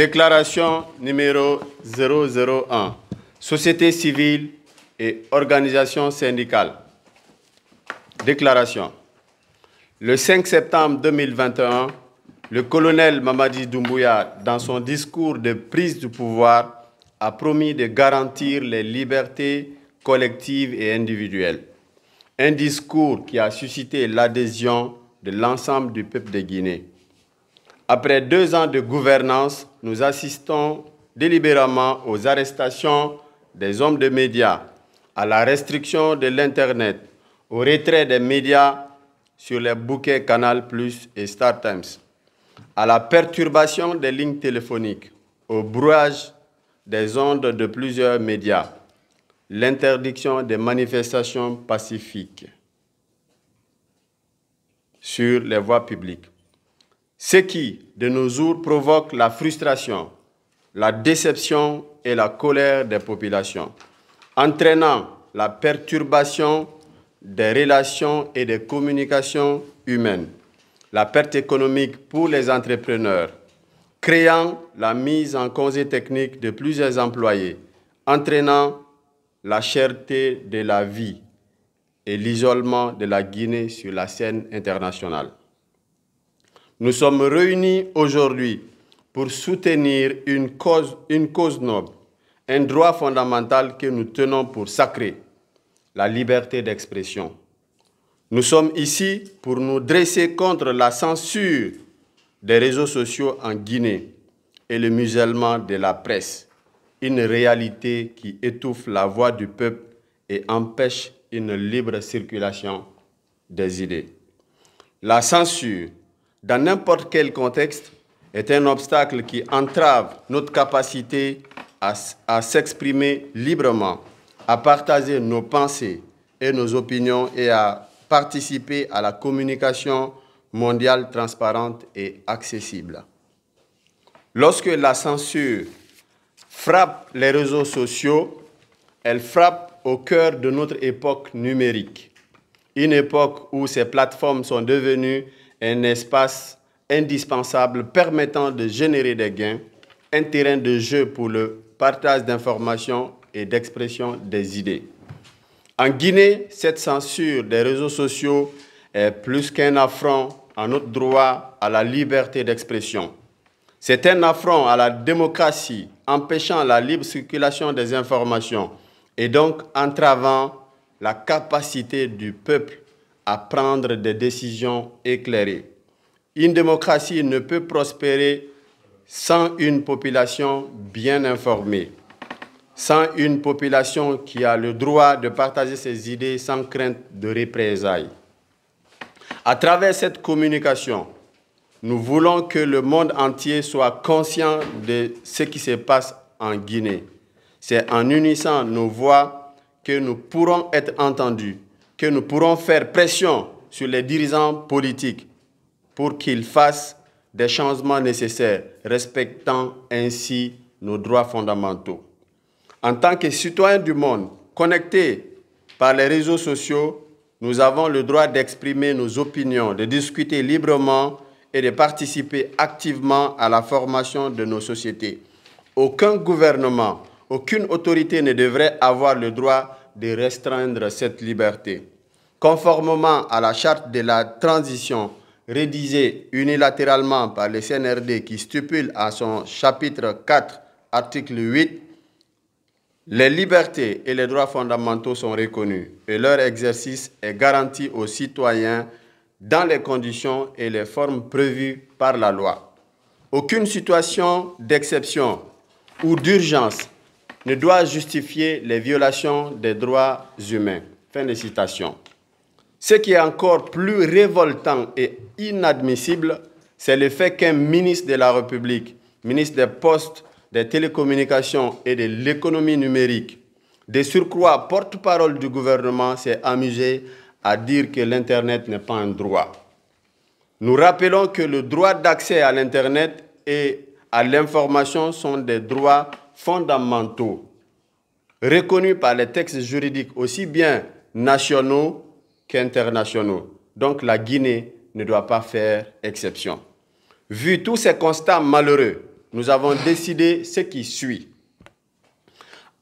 Déclaration numéro 001. Société civile et organisation syndicale. Déclaration. Le 5 septembre 2021, le colonel Mamadi Doumbouya, dans son discours de prise du pouvoir, a promis de garantir les libertés collectives et individuelles. Un discours qui a suscité l'adhésion de l'ensemble du peuple de Guinée. Après deux ans de gouvernance, nous assistons délibérément aux arrestations des hommes de médias, à la restriction de l'Internet, au retrait des médias sur les bouquets Canal Plus et Star Times, à la perturbation des lignes téléphoniques, au brouage des ondes de plusieurs médias, l'interdiction des manifestations pacifiques sur les voies publiques ce qui, de nos jours, provoque la frustration, la déception et la colère des populations, entraînant la perturbation des relations et des communications humaines, la perte économique pour les entrepreneurs, créant la mise en cause technique de plusieurs employés, entraînant la cherté de la vie et l'isolement de la Guinée sur la scène internationale. Nous sommes réunis aujourd'hui pour soutenir une cause, une cause noble, un droit fondamental que nous tenons pour sacré, la liberté d'expression. Nous sommes ici pour nous dresser contre la censure des réseaux sociaux en Guinée et le musellement de la presse, une réalité qui étouffe la voix du peuple et empêche une libre circulation des idées. La censure dans n'importe quel contexte, est un obstacle qui entrave notre capacité à, s'exprimer librement, à partager nos pensées et nos opinions et à participer à la communication mondiale transparente et accessible. Lorsque la censure frappe les réseaux sociaux, elle frappe au cœur de notre époque numérique, une époque où ces plateformes sont devenues un espace indispensable permettant de générer des gains, un terrain de jeu pour le partage d'informations et d'expression des idées. En Guinée, cette censure des réseaux sociaux est plus qu'un affront à notre droit à la liberté d'expression. C'est un affront à la démocratie empêchant la libre circulation des informations et donc entravant la capacité du peuple à prendre des décisions éclairées. Une démocratie ne peut prospérer sans une population bien informée, sans une population qui a le droit de partager ses idées sans crainte de représailles. À travers cette communication, nous voulons que le monde entier soit conscient de ce qui se passe en Guinée. C'est en unissant nos voix que nous pourrons être entendus que nous pourrons faire pression sur les dirigeants politiques pour qu'ils fassent des changements nécessaires, respectant ainsi nos droits fondamentaux. En tant que citoyens du monde, connectés par les réseaux sociaux, nous avons le droit d'exprimer nos opinions, de discuter librement et de participer activement à la formation de nos sociétés. Aucun gouvernement, aucune autorité ne devrait avoir le droit de restreindre cette liberté. Conformément à la charte de la transition rédigée unilatéralement par le CNRD qui stipule à son chapitre 4, article 8, les libertés et les droits fondamentaux sont reconnus et leur exercice est garanti aux citoyens dans les conditions et les formes prévues par la loi. Aucune situation d'exception ou d'urgence ne doit justifier les violations des droits humains. Fin de citation. Ce qui est encore plus révoltant et inadmissible, c'est le fait qu'un ministre de la République, ministre des Postes, des Télécommunications et de l'économie numérique, des surcroît porte-parole du gouvernement, s'est amusé à dire que l'Internet n'est pas un droit. Nous rappelons que le droit d'accès à l'Internet et à l'information sont des droits fondamentaux reconnus par les textes juridiques aussi bien nationaux qu'internationaux. Donc la Guinée ne doit pas faire exception. Vu tous ces constats malheureux, nous avons décidé ce qui suit.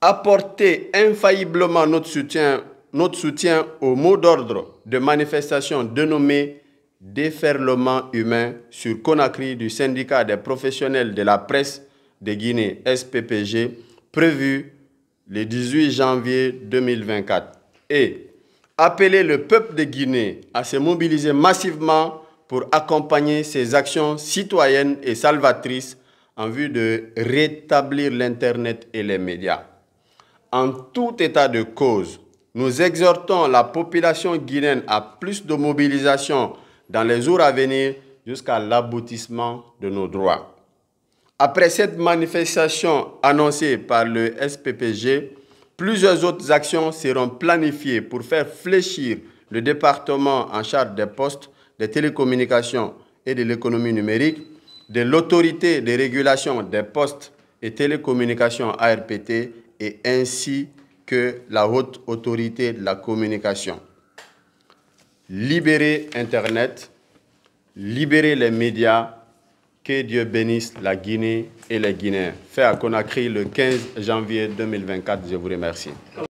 Apporter infailliblement notre soutien, notre soutien au mot d'ordre de manifestation dénommé « déferlement humain sur Conakry du syndicat des professionnels de la presse de Guinée, SPPG, prévu le 18 janvier 2024. Et appeler le peuple de Guinée à se mobiliser massivement pour accompagner ces actions citoyennes et salvatrices en vue de rétablir l'Internet et les médias. En tout état de cause, nous exhortons la population guinéenne à plus de mobilisation dans les jours à venir jusqu'à l'aboutissement de nos droits. Après cette manifestation annoncée par le SPPG, plusieurs autres actions seront planifiées pour faire fléchir le département en charge des postes, des télécommunications et de l'économie numérique, de l'autorité de régulation des postes et télécommunications ARPT et ainsi que la haute autorité de la communication. Libérer Internet, libérer les médias que Dieu bénisse la Guinée et les Guinéens. Fait à Conakry le 15 janvier 2024. Je vous remercie.